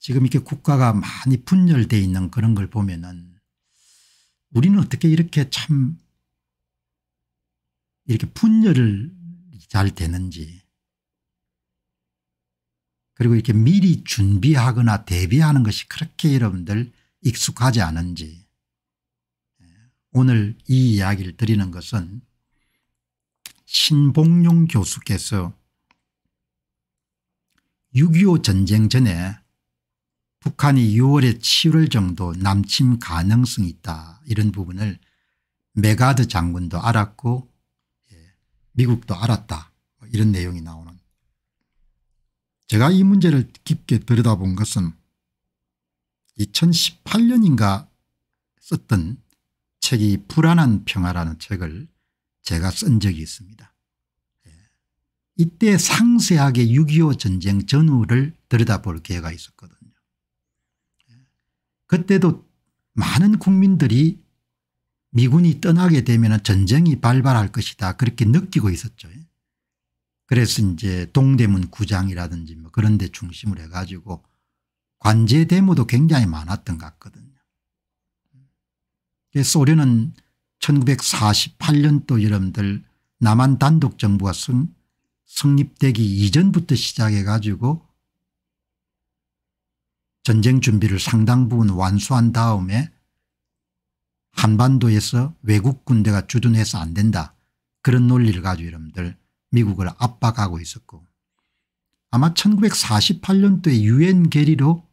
지금 이렇게 국가가 많이 분열되어 있는 그런 걸 보면은 우리는 어떻게 이렇게 참 이렇게 분열을 잘 되는지 그리고 이렇게 미리 준비하거나 대비하는 것이 그렇게 여러분들 익숙하지 않은지 오늘 이 이야기를 드리는 것은 신봉용 교수께서 6.25 전쟁 전에 북한이 6월에 7월 정도 남침 가능성이 있다 이런 부분을 메가드 장군도 알았고 예, 미국도 알았다 이런 내용이 나오는 제가 이 문제를 깊게 들여다본 것은 2018년인가 썼던 책이 불안한 평화라는 책을 제가 쓴 적이 있습니다. 예, 이때 상세하게 6.25 전쟁 전후를 들여다볼 기회가 있었거든요. 그때도 많은 국민들이 미군이 떠나게 되면 전쟁이 발발할 것이다 그렇게 느끼고 있었죠. 그래서 이제 동대문 구장이라든지 뭐 그런 데중심으 해가지고 관제 데모도 굉장히 많았던 것 같거든요. 소련은 1948년도 여러분들 남한 단독 정부가 승, 립되기 이전부터 시작해 가지고 전쟁 준비를 상당 부분 완수한 다음에 한반도에서 외국 군대가 주둔해서 안 된다 그런 논리를 가지고 여러분들 미국을 압박하고 있었고 아마 1948년도에 유엔 계리로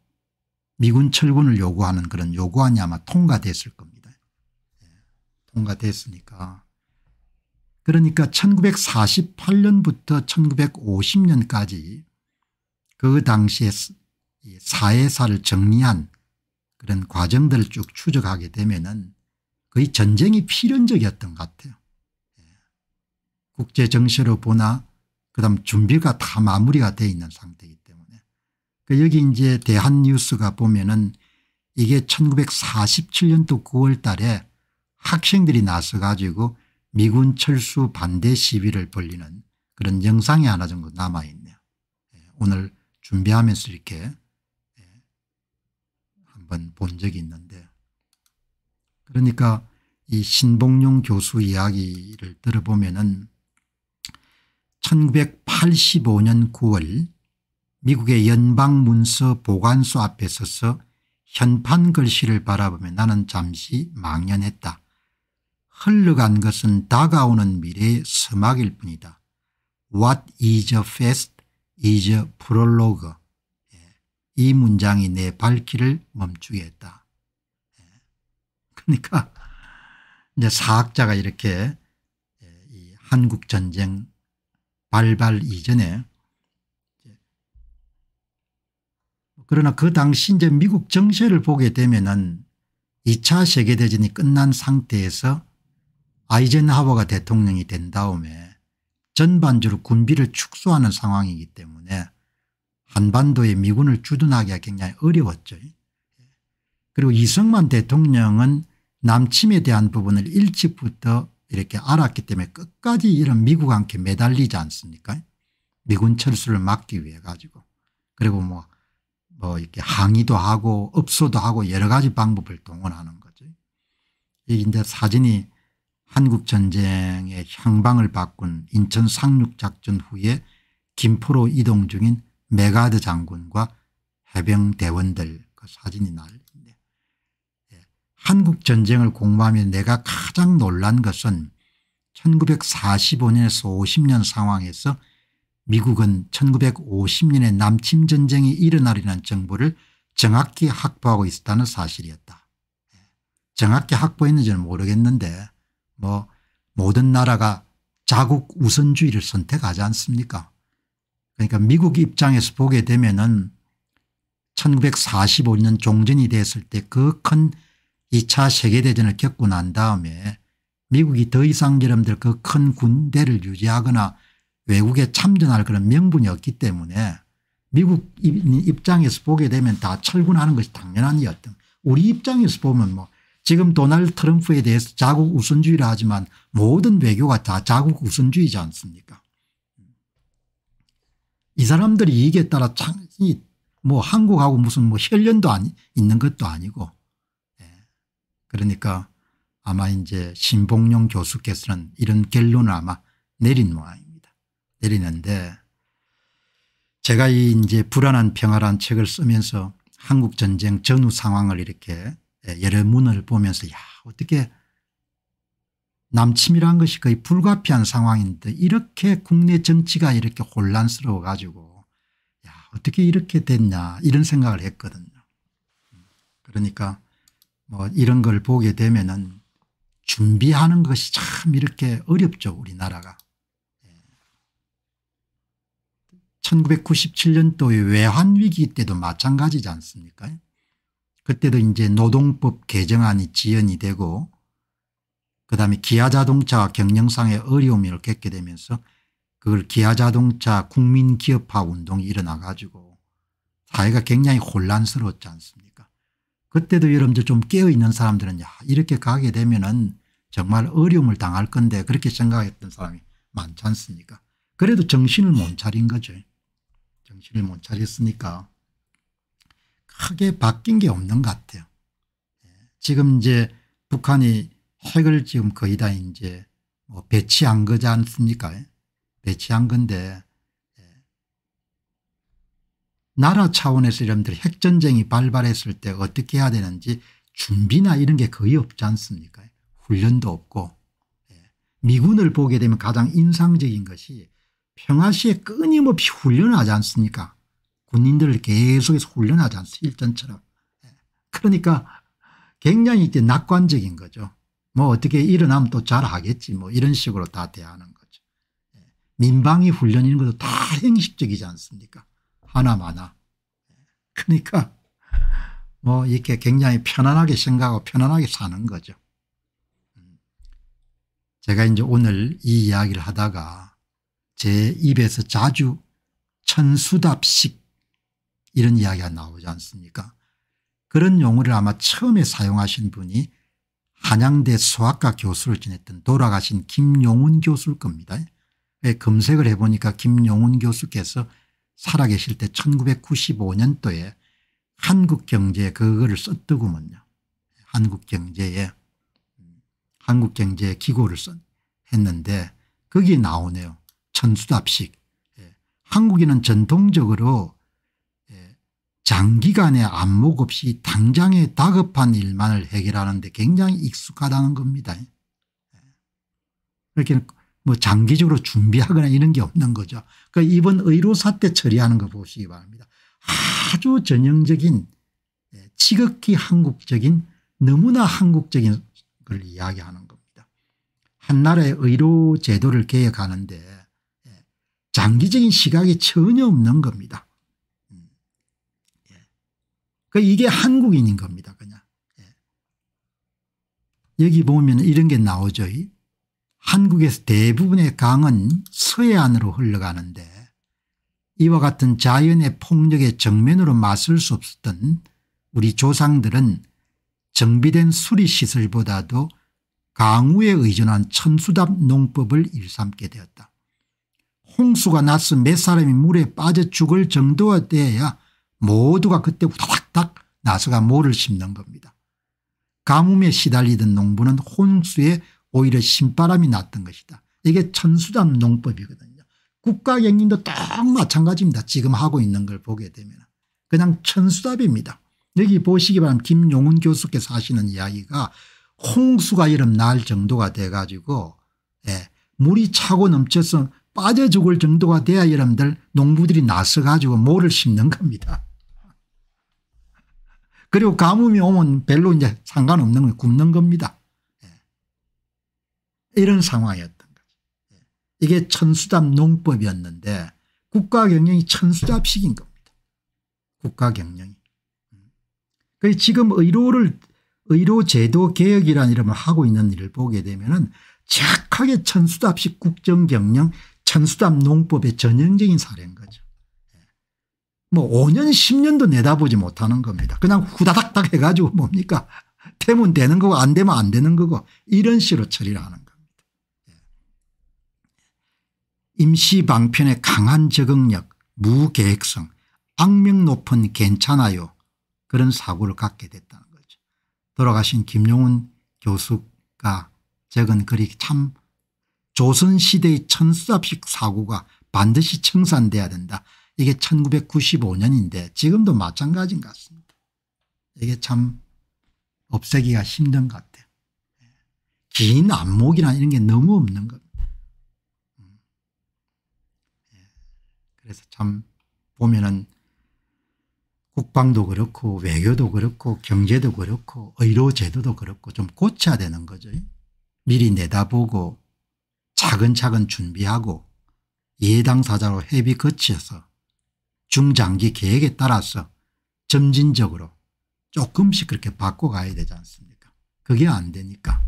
미군 철군을 요구하는 그런 요구안이 아마 통과됐을 겁니다. 예, 통과됐으니까 그러니까 1948년부터 1950년까지 그 당시에 이 사회사를 정리한 그런 과정들을 쭉 추적하게 되면은 거의 전쟁이 필연적이었던 것 같아요. 예. 국제정세로 보나 그다음 준비가 다 마무리가 돼 있는 상태이기 때문에 그 여기 이제 대한뉴스가 보면은 이게 1947년도 9월 달에 학생들이 나서 가지고 미군 철수 반대 시위를 벌리는 그런 영상이 하나 정도 남아있네요. 예, 오늘 준비하면서 이렇게 한번 본 적이 있는데 그러니까 이신봉룡 교수 이야기를 들어보면 은 1985년 9월 미국의 연방문서 보관소 앞에 서서 현판 글씨를 바라보며 나는 잠시 망연했다. 흘러간 것은 다가오는 미래의 서막일 뿐이다. What is a f a s t is a prologue. 이 문장이 내 발길을 멈추게 했다. 예. 그러니까 이제 사학자가 이렇게 예, 한국전쟁 발발 이전에 그러나 그 당시 이제 미국 정세를 보게 되면은 2차 세계대전이 끝난 상태에서 아이젠하워가 대통령이 된 다음에 전반적으로 군비를 축소하는 상황이기 때문에 한반도에 미군을 주둔하기가 굉장히 어려웠죠. 그리고 이승만 대통령은 남침에 대한 부분을 일찍부터 이렇게 알았기 때문에 끝까지 이런 미국한테 매달리지 않습니까 미군 철수를 막기 위해 가지고 그리고 뭐, 뭐 이렇게 항의도 하고 업소도 하고 여러 가지 방법을 동원하는 거죠. 이제 사진이 한국전쟁의 향방을 바꾼 인천 상륙작전 후에 김포로 이동 중인 메가드 장군과 해병대원들 그 사진이 날린데 예, 한국전쟁을 공부하며 내가 가장 놀란 것은 1945년에서 50년 상황에서 미국은 1950년에 남침전쟁이 일어나리는 정보를 정확히 확보하고 있었다는 사실이었다. 예, 정확히 확보했는지는 모르겠는데 뭐 모든 나라가 자국 우선주의를 선택하지 않습니까 그러니까 미국 입장에서 보게 되면은 1945년 종전이 됐을 때 그 큰 2차 세계대전을 겪고 난 다음에 미국이 더 이상 여러분들 그 큰 군대를 유지하거나 외국에 참전할 그런 명분이 없기 때문에 미국 입장에서 보게 되면 다 철군하는 것이 당연한 이었던 우리 입장에서 보면 뭐 지금 도널드 트럼프에 대해서 자국 우선주의를 하지만 모든 외교가 다 자국 우선주의지 않습니까 이 사람들이 이익에 따라 뭐 한국하고 무슨 뭐 혈련도 아니 있는 것도 아니고 예. 그러니까 아마 이제 신봉룡 교수께서는 이런 결론을 아마 내린 모양입니다. 내리는데 제가 이 이제 불안한 평화란 책을 쓰면서 한국전쟁 전후 상황을 이렇게 여러 예, 문을 보면서 야 어떻게 남침이란 것이 거의 불가피한 상황인데 이렇게 국내 정치가 이렇게 혼란스러워 가지고 야 어떻게 이렇게 됐냐 이런 생각을 했거든요. 그러니까 뭐 이런 걸 보게 되면은 준비하는 것이 참 이렇게 어렵죠 우리나라가. 1997년도의 예. 외환위기 때도 마찬가지지 않습니까 그때도 이제 노동법 개정안이 지연이 되고 그다음에 기아자동차가 경영상의 어려움을 겪게 되면서 그걸 기아자동차 국민기업화 운동이 일어나 가지고 사회가 굉장히 혼란스러웠지 않습니까 그때도 여러분들 좀 깨어있는 사람들은 야 이렇게 가게 되면은 정말 어려움을 당할 건데 그렇게 생각했던 사람이 많지 않습니까 그래도 정신을 못 차린 거죠 정신을 못 차렸으니까 크게 바뀐 게 없는 것 같아요 예. 지금 이제 북한이 핵을 지금 거의 다 이제 뭐 배치한 거지 않습니까? 배치한 건데 예. 나라 차원에서 여러분들 핵전쟁이 발발했을 때 어떻게 해야 되는지 준비나 이런 게 거의 없지 않습니까? 훈련도 없고 예. 미군을 보게 되면 가장 인상적인 것이 평화시에 끊임없이 훈련하지 않습니까? 군인들을 계속해서 훈련하지 않습니까? 일전처럼. 예. 그러니까 굉장히 낙관적인 거죠. 뭐 어떻게 일어나면 또 잘하겠지 뭐 이런 식으로 다 대하는 거죠. 예. 민방위 훈련인 것도 다 형식적이지 않습니까 하나마나. 예. 그러니까 뭐 이렇게 굉장히 편안하게 생각하고 편안하게 사는 거죠. 음. 제가 이제 오늘 이 이야기를 하다가 제 입에서 자주 천수답식 이런 이야기가 나오지 않습니까 그런 용어를 아마 처음에 사용하신 분이 한양대 수학과 교수를 지냈던 돌아가신 김용훈 교수일 겁니다. 예, 검색을 해보니까 김용훈 교수께서 살아계실 때 1995년도에 한국경제에 그거를 썼더구먼요. 한국경제에 한국경제에 기고를 썼, 했는데 거기에 나오네요. 천수답식. 예, 한국인은 전통적으로 장기간의 안목 없이 당장의 다급한 일만을 해결하는 데 굉장히 익숙하다는 겁니다. 예. 이렇게 뭐 장기적으로 준비하거나 이런 게 없는 거죠. 그러니까 이번 의료사 때 처리하는 거 보시기 바랍니다. 아주 전형적인 예, 지극히 한국적인 너무나 한국적인 걸 이야기하는 겁니다. 한나라의 의료 제도를 개혁하는데 예, 장기적인 시각이 전혀 없는 겁니다. 그 이게 한국인인 겁니다. 그냥. 예. 여기 보면 이런 게 나오죠. 한국에서 대부분의 강은 서해안으로 흘러가는데 이와 같은 자연의 폭력에 정면으로 맞설 수 없었던 우리 조상들은 정비된 수리시설보다도 강우에 의존한 천수답 농법을 일삼게 되었다. 홍수가 나서 몇 사람이 물에 빠져 죽을 정도가 돼야 모두가 그때 후다닥 나서가 모를 심는 겁니다. 가뭄에 시달리던 농부는 혼수에 오히려 신바람이 났던 것이다. 이게 천수담 농법이거든요. 국가경영도 딱 마찬가지입니다. 지금 하고 있는 걸 보게 되면 그냥 천수답입니다. 여기 보시기 바랍니다. 김용훈 교수께서 하시는 이야기가 홍수가 이름 날 정도가 돼가지고 예, 물이 차고 넘쳐서 빠져 죽을 정도가 돼야 여러분들 농부들이 나서가지고 모를 심는 겁니다. 그리고 가뭄이 오면 별로 이제 상관없는 거 굶는 겁니다. 예. 이런 상황이었던 거죠. 예. 이게 천수잡 농법이었는데 국가 경영이 천수잡식인 겁니다. 국가 경영이. 음. 그래서 그러니까 지금 의료를 의료제도 개혁이라는 이름을 하고 있는 일을 보게 되면은 정하게 천수답식 국정경영 천수답 농법의 전형적인 사례인 거죠. 뭐 5년 10년도 내다보지 못하는 겁니다. 그냥 후다닥닥 해가지고 뭡니까 되면 되는 거고 안 되면 안 되는 거고 이런 식으로 처리를 하는 겁니다. 예. 임시방편의 강한 적응력 무계획성 악명 높은 괜찮아요 그런 사고를 갖게 됐다는 거죠. 돌아가신 김용훈 교수가 적은 글이 참 조선시대의 천수압식 사고가 반드시 청산돼야 된다. 이게 1995년인데 지금도 마찬가지인 것 같습니다. 이게 참 없애기가 힘든 것 같아요. 긴 안목이나 이런 게 너무 없는 겁니다. 음. 예. 그래서 참 보면은 국방도 그렇고 외교도 그렇고 경제도 그렇고 의료제도도 그렇고 좀 고쳐야 되는 거죠. 미리 내다보고 차근차근 준비하고 이해당사자로 협의 거치서 중장기 계획에 따라서 점진적으로 조금씩 그렇게 바꿔가야 되지 않습니까 그게 안 되니까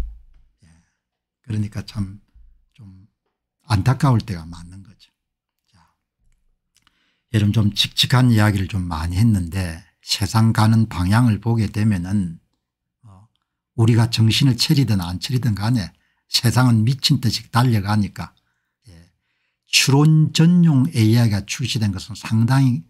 예. 그러니까 참 좀 안타까울 때가 많은 거죠. 자, 여러분 좀 칙칙한 이야기를 좀 많이 했는데 세상 가는 방향을 보게 되면은 어, 우리가 정신을 차리든 안 차리든 간에 세상은 미친 듯이 달려가니까 추론 전용 AI가 출시된 것은 상당히